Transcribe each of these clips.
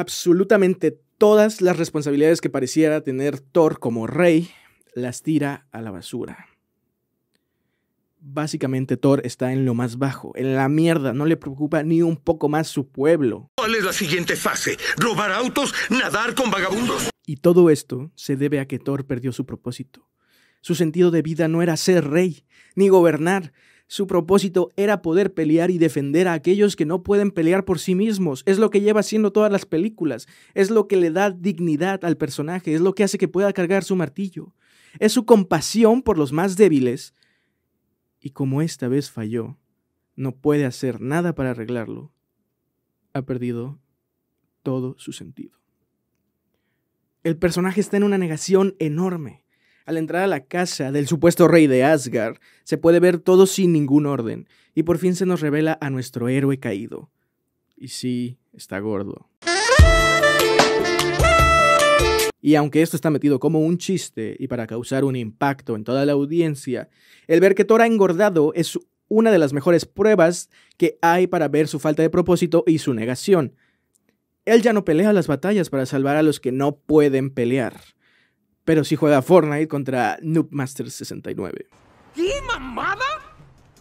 absolutamente todas las responsabilidades que pareciera tener Thor como rey, las tira a la basura. Básicamente Thor está en lo más bajo, en la mierda, no le preocupa ni un poco más su pueblo. ¿Cuál es la siguiente fase? ¿Robar autos? ¿Nadar con vagabundos? Y todo esto se debe a que Thor perdió su propósito. Su sentido de vida no era ser rey, ni gobernar, su propósito era poder pelear y defender a aquellos que no pueden pelear por sí mismos. Es lo que lleva haciendo todas las películas. Es lo que le da dignidad al personaje. Es lo que hace que pueda cargar su martillo. Es su compasión por los más débiles. Y como esta vez falló, no puede hacer nada para arreglarlo. Ha perdido todo su sentido. El personaje está en una negación enorme. Al entrar a la casa del supuesto rey de Asgard, se puede ver todo sin ningún orden, y por fin se nos revela a nuestro héroe caído. Y sí, está gordo. Y aunque esto está metido como un chiste y para causar un impacto en toda la audiencia, el ver que Thor ha engordado es una de las mejores pruebas que hay para ver su falta de propósito y su negación. Él ya no pelea las batallas para salvar a los que no pueden pelear pero sí juega Fortnite contra Noobmaster69. ¿Qué mamada?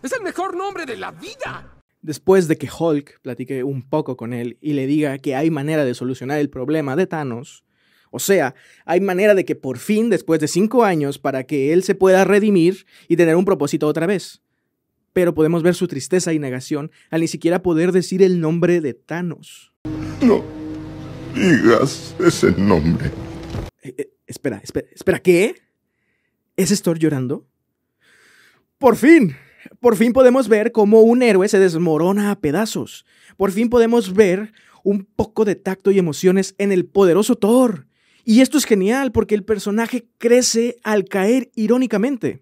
Es el mejor nombre de la vida. Después de que Hulk platique un poco con él y le diga que hay manera de solucionar el problema de Thanos, o sea, hay manera de que por fin, después de cinco años, para que él se pueda redimir y tener un propósito otra vez. Pero podemos ver su tristeza y negación al ni siquiera poder decir el nombre de Thanos. No digas ese nombre espera, espera, ¿qué? ¿Es Thor llorando? Por fin, por fin podemos ver cómo un héroe se desmorona a pedazos. Por fin podemos ver un poco de tacto y emociones en el poderoso Thor. Y esto es genial porque el personaje crece al caer irónicamente.